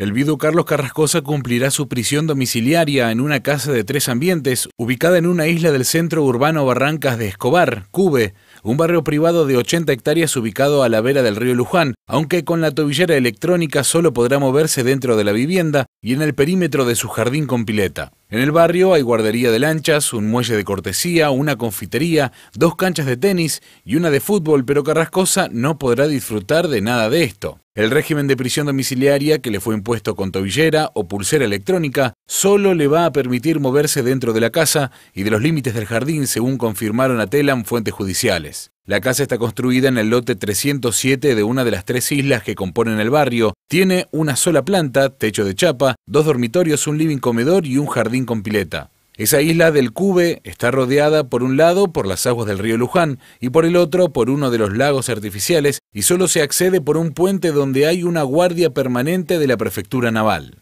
El vido Carlos Carrascosa cumplirá su prisión domiciliaria en una casa de tres ambientes, ubicada en una isla del centro urbano Barrancas de Escobar, Cube, un barrio privado de 80 hectáreas ubicado a la vera del río Luján, aunque con la tobillera electrónica solo podrá moverse dentro de la vivienda y en el perímetro de su jardín con pileta. En el barrio hay guardería de lanchas, un muelle de cortesía, una confitería, dos canchas de tenis y una de fútbol, pero Carrascosa no podrá disfrutar de nada de esto. El régimen de prisión domiciliaria que le fue impuesto con tobillera o pulsera electrónica solo le va a permitir moverse dentro de la casa y de los límites del jardín, según confirmaron a Telam fuentes judiciales. La casa está construida en el lote 307 de una de las tres islas que componen el barrio. Tiene una sola planta, techo de chapa, dos dormitorios, un living comedor y un jardín con pileta. Esa isla del Cube está rodeada por un lado por las aguas del río Luján y por el otro por uno de los lagos artificiales y solo se accede por un puente donde hay una guardia permanente de la prefectura naval.